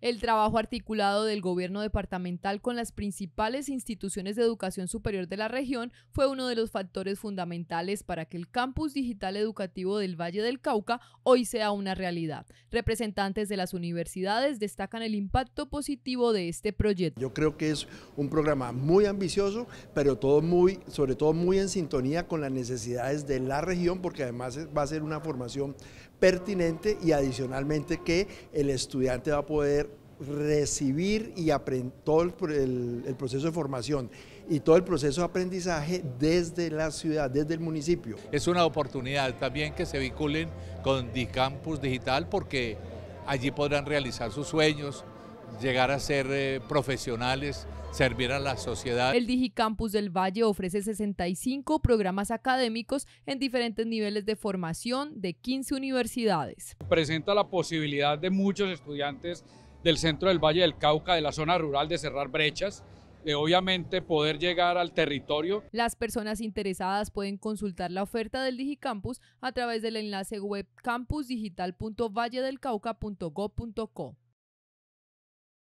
el trabajo articulado del gobierno departamental con las principales instituciones de educación superior de la región fue uno de los factores fundamentales para que el campus digital educativo del Valle del Cauca hoy sea una realidad. Representantes de las universidades destacan el impacto positivo de este proyecto. Yo creo que es un programa muy ambicioso, pero todo muy, sobre todo muy en sintonía con las necesidades de la región, porque además va a ser una formación pertinente y adicionalmente que el estudiante va a poder recibir y aprender todo el, proceso de formación y todo el proceso de aprendizaje desde la ciudad, desde el municipio. Es una oportunidad también que se vinculen con Dicampus Digital porque allí podrán realizar sus sueños, llegar a ser eh, profesionales, servir a la sociedad. El Digicampus del Valle ofrece 65 programas académicos en diferentes niveles de formación de 15 universidades. Presenta la posibilidad de muchos estudiantes del centro del Valle del Cauca, de la zona rural, de cerrar brechas, de obviamente poder llegar al territorio. Las personas interesadas pueden consultar la oferta del Digicampus a través del enlace web campusdigital.valledelcauca.gov.co.